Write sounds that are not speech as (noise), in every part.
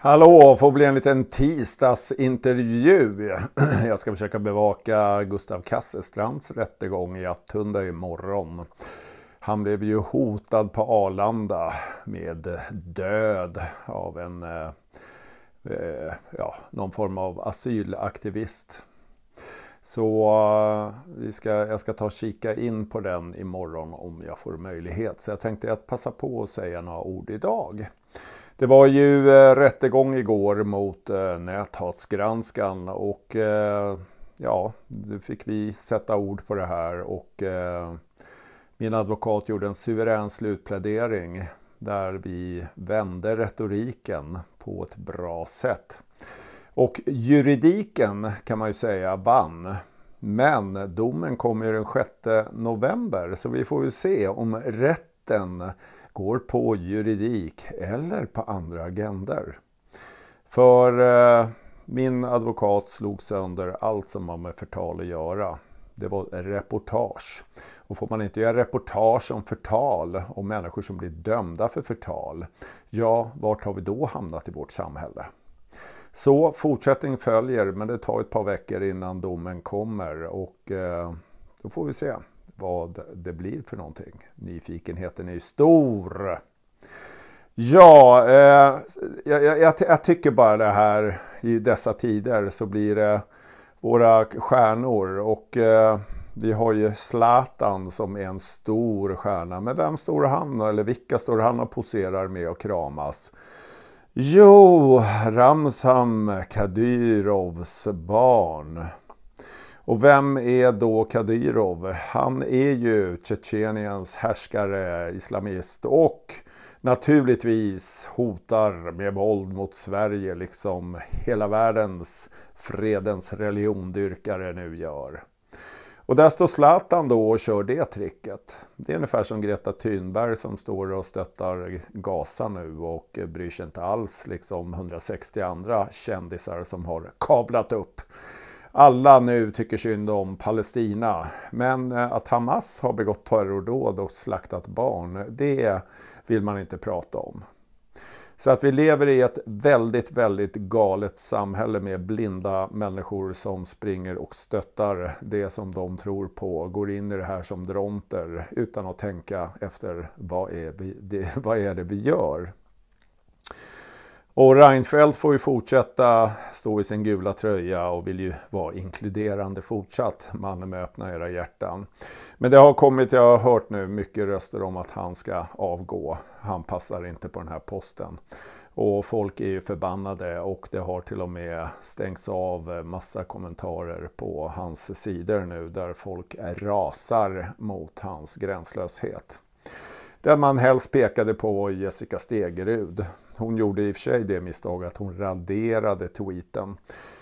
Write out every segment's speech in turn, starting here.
Hallå, får bli en liten tisdagsintervju. (clears throat) Jag ska försöka bevaka Gustav Kasselstrands rättegång i Attunda imorgon. Han blev ju hotad på Arlanda med död av en, eh, eh ja, någon form av asylaktivist. Så eh, vi ska, jag ska ta och kika in på den imorgon om jag får möjlighet. Så jag tänkte att passa på att säga några ord idag. Det var ju eh, rättegång igår mot eh, näthatsgranskan och eh, ja, nu fick vi sätta ord på det här och eh, min advokat gjorde en suverän slutplädering där vi vände retoriken på ett bra sätt. Och juridiken kan man ju säga vann. Men domen kommer den 6 november så vi får ju se om rätten går på juridik eller på andra agender. För eh, min advokat slog sönder allt som har med förtal att göra. Det var reportage. Och får man inte göra reportage om förtal, och människor som blir dömda för förtal, ja, vart har vi då hamnat i vårt samhälle? Så fortsättning följer, men det tar ett par veckor innan domen kommer och eh, då får vi se vad det blir för någonting. Nyfikenheten är ju stor. Ja, eh, jag, jag, jag, tycker bara det här i dessa tider så blir det våra stjärnor och eh, vi har ju Zlatan som är en stor stjärna. Men vem står han eller vilka står han och poserar med och kramas? Jo, Ramzan Kadyrovs barn. Och vem är då Kadyrov? Han är ju Tjetjeniens härskare, islamist och naturligtvis hotar med våld mot Sverige liksom hela världens fredens religiondyrkare nu gör. Och där står Zlatan då och kör det tricket. Det är ungefär som Greta Thunberg som står och stöttar Gaza nu och bryr sig inte alls liksom 160 andra kändisar som har kablat upp alla nu tycker synd om Palestina. Men eh, att Hamas har begått terrordåd och slaktat barn, det vill man inte prata om. Så att vi lever i ett väldigt, väldigt galet samhälle med blinda människor som springer och stöttar det som de tror på, går in i det här som dronter utan att tänka efter vad är, vi, det, vad är det vi gör. Och Reinfeldt får ju fortsätta stå i sin gula tröja och vill ju vara inkluderande fortsatt, mannen med öppna era hjärtan. Men det har kommit, jag har hört nu mycket röster om att han ska avgå. Han passar inte på den här posten. Och folk är ju förbannade och det har till och med stängts av massa kommentarer på hans sidor nu där folk rasar mot hans gränslöshet. Den man helst pekade på var Jessica Stegerud hon gjorde i och för sig det misstaget att hon raderade tweeten.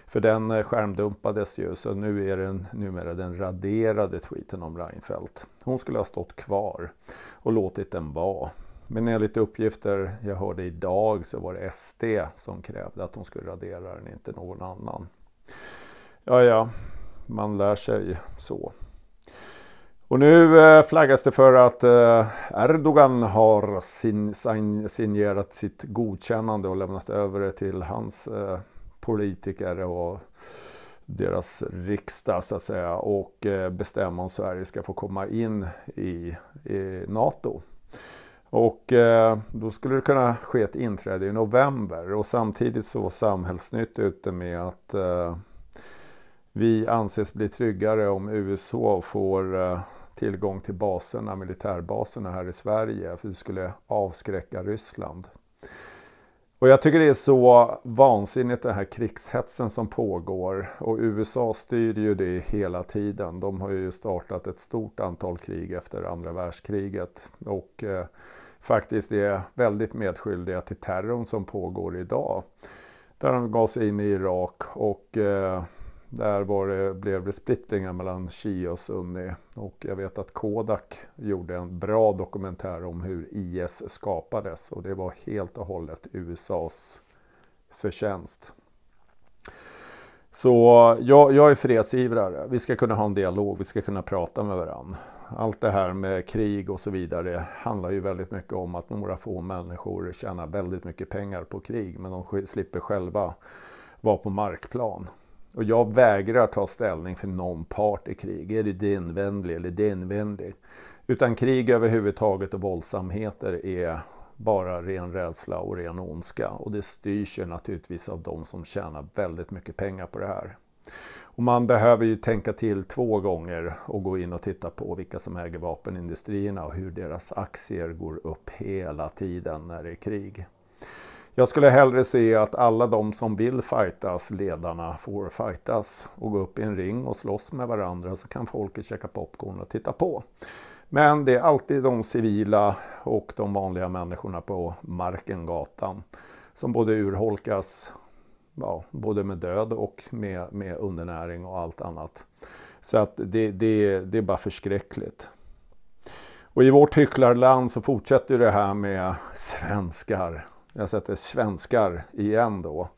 För den eh, skärmdumpades ju, så nu är den numera den raderade tweeten om Reinfeldt. Hon skulle ha stått kvar och låtit den vara. Men enligt uppgifter jag hörde idag så var det SD som krävde att hon skulle radera den, inte någon annan. Ja, ja, man lär sig så. Och nu eh, flaggas det för att eh, Erdogan har signerat sitt godkännande och lämnat över det till hans eh, politiker och deras riksdag så att säga och bestämma om Sverige ska få komma in i, i NATO. Och eh, då skulle det kunna ske ett inträde i november och samtidigt så var Samhällsnytt ute med att eh, vi anses bli tryggare om USA får eh, tillgång till baserna, militärbaserna här i Sverige för det skulle avskräcka Ryssland. Och jag tycker det är så vansinnigt den här krigshetsen som pågår och USA styr ju det hela tiden. De har ju startat ett stort antal krig efter andra världskriget och eh, faktiskt är väldigt medskyldiga till terrorn som pågår idag. Där de gav sig in i Irak och eh, där var det, blev det splittringar mellan Shia och Sunni. Och jag vet att Kodak gjorde en bra dokumentär om hur IS skapades. Och det var helt och hållet USAs förtjänst. Så jag, jag är fredsivrare. Vi ska kunna ha en dialog, vi ska kunna prata med varandra. Allt det här med krig och så vidare handlar ju väldigt mycket om att några få människor tjänar väldigt mycket pengar på krig men de slipper själva vara på markplan. Och jag vägrar ta ställning för någon part i krig. Är det dinvänlig eller dinvänlig? Utan krig överhuvudtaget och våldsamheter är bara ren rädsla och ren ondska. Och det styrs ju naturligtvis av de som tjänar väldigt mycket pengar på det här. Och man behöver ju tänka till två gånger och gå in och titta på vilka som äger vapenindustrierna och hur deras aktier går upp hela tiden när det är krig. Jag skulle hellre se att alla de som vill fightas, ledarna, får fightas och gå upp i en ring och slåss med varandra så kan folket käka popcorn och titta på. Men det är alltid de civila och de vanliga människorna på marken, gatan, som både urholkas ja, både med död och med, med undernäring och allt annat. Så att det, det, det är bara förskräckligt. Och i vårt hycklarland så fortsätter det här med svenskar jag sätter svenskar igen då.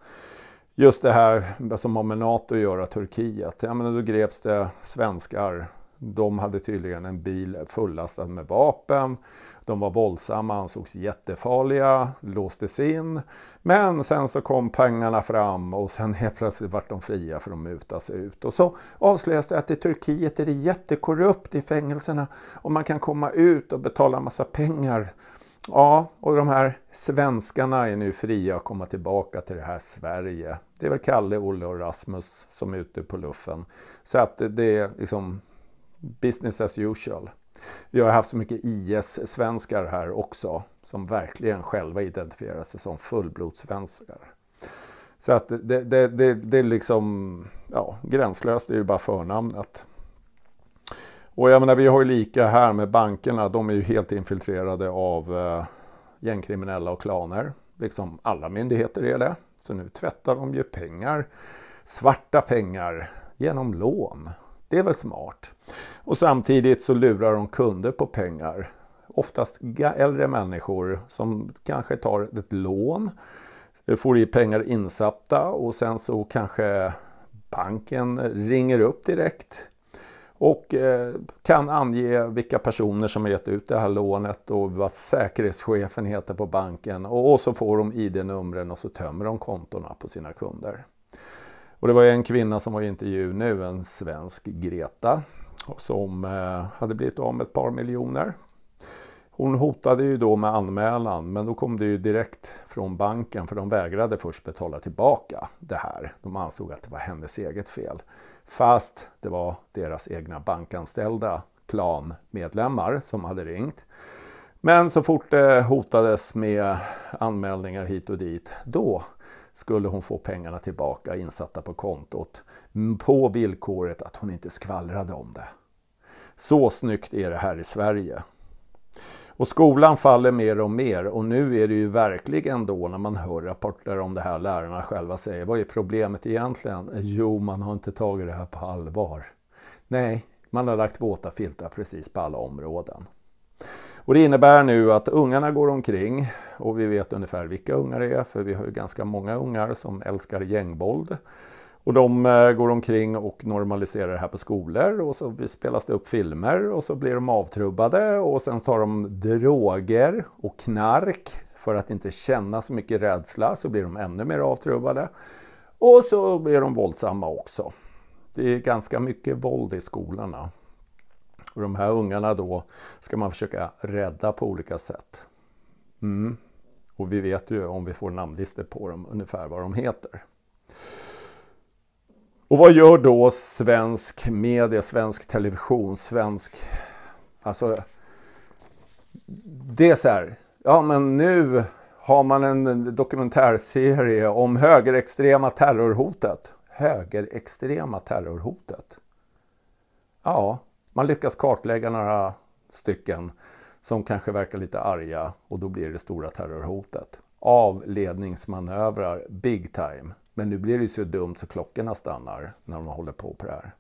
Just det här som har med NATO att göra, Turkiet. Ja, men då greps det svenskar. De hade tydligen en bil fullastad med vapen. De var våldsamma, ansågs jättefarliga, låstes in. Men sen så kom pengarna fram och sen helt plötsligt vart de fria för de mutas ut. Och så avslöjas det att i Turkiet är det jättekorrupt i fängelserna och man kan komma ut och betala massa pengar Ja, och de här svenskarna är nu fria att komma tillbaka till det här Sverige. Det är väl Kalle, Olle och Rasmus som är ute på luffen. Så att det är liksom business as usual. Vi har haft så mycket IS-svenskar här också som verkligen själva identifierar sig som fullblodssvenskar. Så att det, det, det, det är liksom, ja, gränslöst är ju bara förnamnet. Och jag menar, vi har ju lika här med bankerna. De är ju helt infiltrerade av eh, gängkriminella och klaner. Liksom alla myndigheter är det. Så nu tvättar de ju pengar, svarta pengar, genom lån. Det är väl smart. Och samtidigt så lurar de kunder på pengar. Oftast äldre människor som kanske tar ett lån, eh, får i pengar insatta och sen så kanske banken ringer upp direkt och eh, kan ange vilka personer som har gett ut det här lånet och vad säkerhetschefen heter på banken. Och så får de ID-numren och så tömmer de kontona på sina kunder. Och det var en kvinna som var i intervju nu, en svensk Greta, som eh, hade blivit av med ett par miljoner. Hon hotade ju då med anmälan men då kom det ju direkt från banken för de vägrade först betala tillbaka det här. De ansåg att det var hennes eget fel. Fast det var deras egna bankanställda klanmedlemmar som hade ringt. Men så fort det hotades med anmälningar hit och dit, då skulle hon få pengarna tillbaka insatta på kontot på villkoret att hon inte skvallrade om det. Så snyggt är det här i Sverige. Och skolan faller mer och mer och nu är det ju verkligen då när man hör rapporter om det här lärarna själva säger vad är problemet egentligen? Jo, man har inte tagit det här på allvar. Nej, man har lagt våta filtar precis på alla områden. Och det innebär nu att ungarna går omkring och vi vet ungefär vilka ungar det är för vi har ju ganska många ungar som älskar gängvåld. Och de eh, går omkring och normaliserar det här på skolor och så spelas det upp filmer och så blir de avtrubbade och sen tar de droger och knark för att inte känna så mycket rädsla så blir de ännu mer avtrubbade. Och så blir de våldsamma också. Det är ganska mycket våld i skolorna. Och de här ungarna då ska man försöka rädda på olika sätt. Mm. Och vi vet ju om vi får namnlistor på dem ungefär vad de heter. Och vad gör då svensk media, svensk television, svensk... Alltså... Det är så här. Ja, men nu har man en dokumentärserie om högerextrema terrorhotet. Högerextrema terrorhotet? Ja, man lyckas kartlägga några stycken som kanske verkar lite arga och då blir det stora terrorhotet. Avledningsmanövrar, big time. Men nu blir det så dumt så klockorna stannar när de håller på på det här.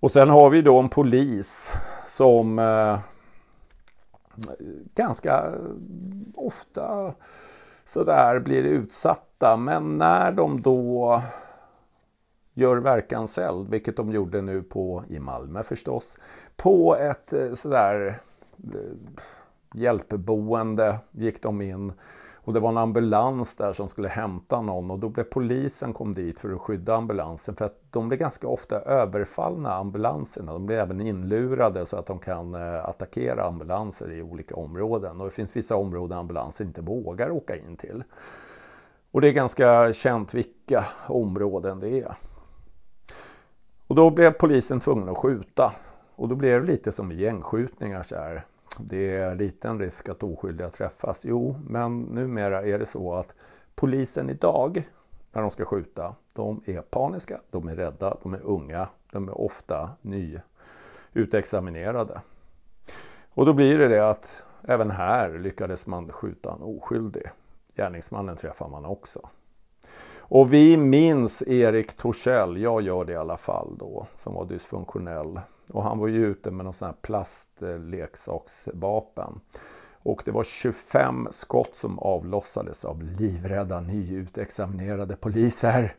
Och sen har vi då en polis som eh, ganska ofta sådär blir utsatta. Men när de då gör verkanseld, vilket de gjorde nu på, i Malmö förstås, på ett eh, sådär eh, hjälpboende gick de in och det var en ambulans där som skulle hämta någon och då blev polisen kom dit för att skydda ambulansen. För att de blir ganska ofta överfallna, ambulanserna. De blir även inlurade så att de kan eh, attackera ambulanser i olika områden. Och det finns vissa områden ambulanser inte vågar åka in till. Och det är ganska känt vilka områden det är. Och då blev polisen tvungen att skjuta. Och då blev det lite som gängskjutningar så här det är liten risk att oskyldiga träffas. Jo, men numera är det så att polisen idag, när de ska skjuta, de är paniska, de är rädda, de är unga, de är ofta nyutexaminerade. Och då blir det det att även här lyckades man skjuta en oskyldig. Gärningsmannen träffar man också. Och vi minns Erik Torssell, jag gör det i alla fall då, som var dysfunktionell och han var ju ute med någon sån här plastleksaksvapen. Och det var 25 skott som avlossades av livrädda nyutexaminerade poliser.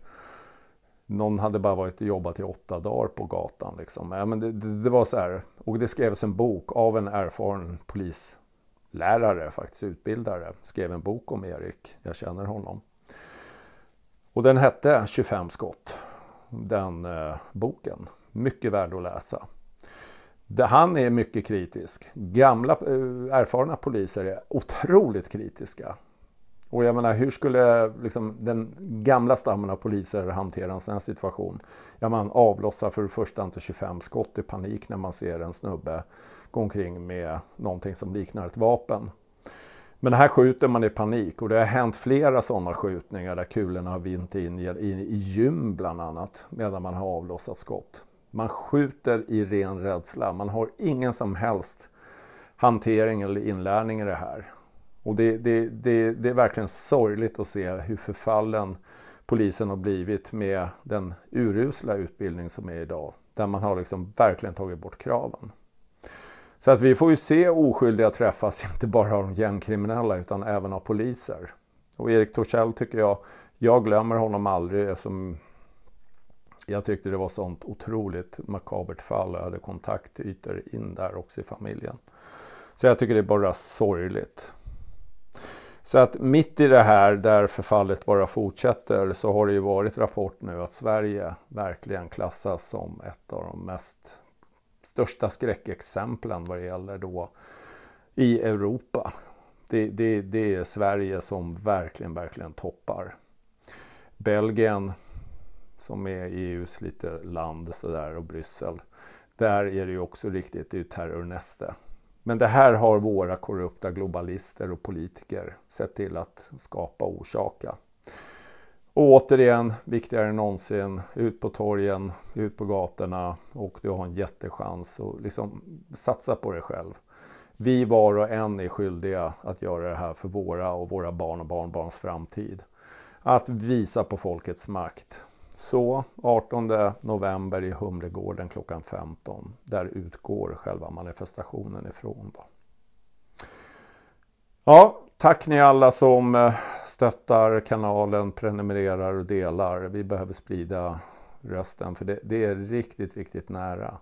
Någon hade bara varit och jobbat i åtta dagar på gatan. Liksom. Ja, men det, det, det var så här. Och det skrevs en bok av en erfaren polislärare, faktiskt utbildare. Skrev en bok om Erik. Jag känner honom. Och den hette 25 skott. Den eh, boken. Mycket värd att läsa han är mycket kritisk. Gamla eh, erfarna poliser är otroligt kritiska. Och jag menar, hur skulle liksom, den gamla stammen av poliser hantera en sån här situation? Ja, man avlossar för det första inte 25 skott i panik när man ser en snubbe gå omkring med någonting som liknar ett vapen. Men här skjuter man i panik och det har hänt flera sådana skjutningar där kulorna har vint in i, i gym bland annat medan man har avlossat skott. Man skjuter i ren rädsla. Man har ingen som helst hantering eller inlärning i det här. Och det, det, det, det är verkligen sorgligt att se hur förfallen polisen har blivit med den urusla utbildning som är idag. Där man har liksom verkligen tagit bort kraven. Så att vi får ju se oskyldiga träffas, (laughs) inte bara av de gängkriminella utan även av poliser. Och Erik Torssell tycker jag, jag glömmer honom aldrig som jag tyckte det var sånt otroligt makabert fall och jag hade kontaktytor in där också i familjen. Så jag tycker det är bara sorgligt. Så att mitt i det här där förfallet bara fortsätter så har det ju varit rapport nu att Sverige verkligen klassas som ett av de mest största skräckexemplen vad det gäller då i Europa. Det, det, det är Sverige som verkligen, verkligen toppar. Belgien som är EUs lite land sådär och Bryssel. Där är det ju också riktigt, det är ju terror nästa. Men det här har våra korrupta globalister och politiker sett till att skapa och orsaka. Och återigen, viktigare än någonsin, ut på torgen, ut på gatorna och du har en jättechans att liksom satsa på dig själv. Vi var och en är skyldiga att göra det här för våra och våra barn och barnbarns framtid. Att visa på folkets makt så 18 november i Humlegården klockan 15. Där utgår själva manifestationen ifrån. Då. Ja, tack ni alla som eh, stöttar kanalen, prenumererar och delar. Vi behöver sprida rösten för det, det är riktigt, riktigt nära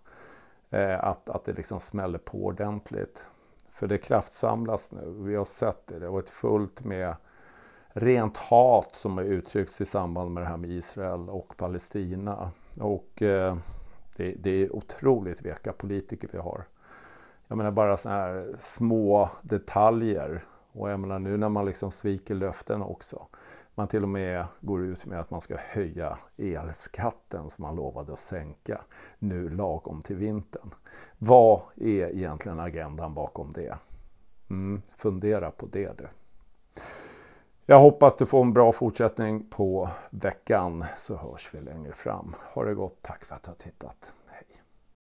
eh, att, att det liksom smäller på ordentligt. För det kraftsamlas nu. Vi har sett det. Det har varit fullt med rent hat som har uttryckts i samband med det här med Israel och Palestina. Och eh, det, det, är otroligt veka politiker vi har. Jag menar bara sådana här små detaljer. Och jag menar nu när man liksom sviker löften också. Man till och med går ut med att man ska höja elskatten som man lovade att sänka nu lagom till vintern. Vad är egentligen agendan bakom det? Mm, fundera på det du. Jag hoppas du får en bra fortsättning på veckan så hörs vi längre fram. Ha det gott, tack för att du har tittat.